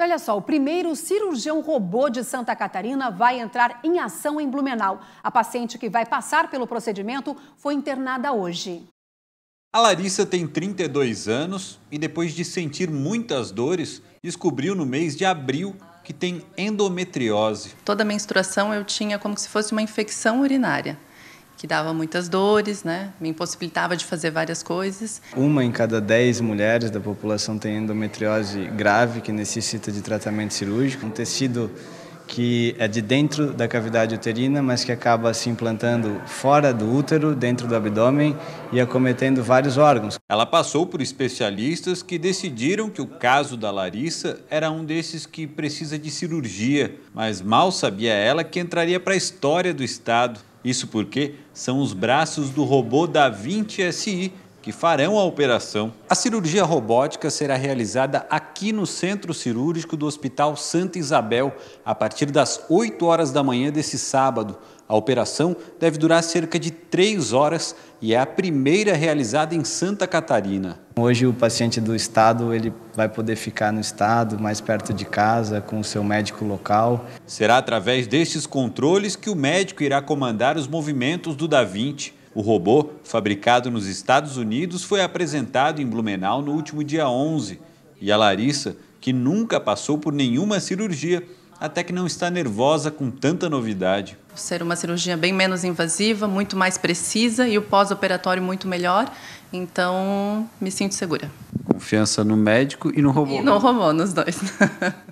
Olha só, o primeiro cirurgião robô de Santa Catarina vai entrar em ação em Blumenau. A paciente que vai passar pelo procedimento foi internada hoje. A Larissa tem 32 anos e depois de sentir muitas dores, descobriu no mês de abril que tem endometriose. Toda a menstruação eu tinha como se fosse uma infecção urinária que dava muitas dores, né? me impossibilitava de fazer várias coisas. Uma em cada dez mulheres da população tem endometriose grave que necessita de tratamento cirúrgico, um tecido que é de dentro da cavidade uterina, mas que acaba se implantando fora do útero, dentro do abdômen e acometendo vários órgãos. Ela passou por especialistas que decidiram que o caso da Larissa era um desses que precisa de cirurgia, mas mal sabia ela que entraria para a história do Estado. Isso porque são os braços do robô da 20 SI que farão a operação. A cirurgia robótica será realizada aqui no Centro Cirúrgico do Hospital Santa Isabel, a partir das 8 horas da manhã desse sábado. A operação deve durar cerca de 3 horas e é a primeira realizada em Santa Catarina. Hoje o paciente do estado ele vai poder ficar no estado, mais perto de casa, com o seu médico local. Será através destes controles que o médico irá comandar os movimentos do Da Vinci. O robô, fabricado nos Estados Unidos, foi apresentado em Blumenau no último dia 11. E a Larissa, que nunca passou por nenhuma cirurgia, até que não está nervosa com tanta novidade. Ser uma cirurgia bem menos invasiva, muito mais precisa e o pós-operatório muito melhor, então me sinto segura. Confiança no médico e no robô. E no robô, nos dois.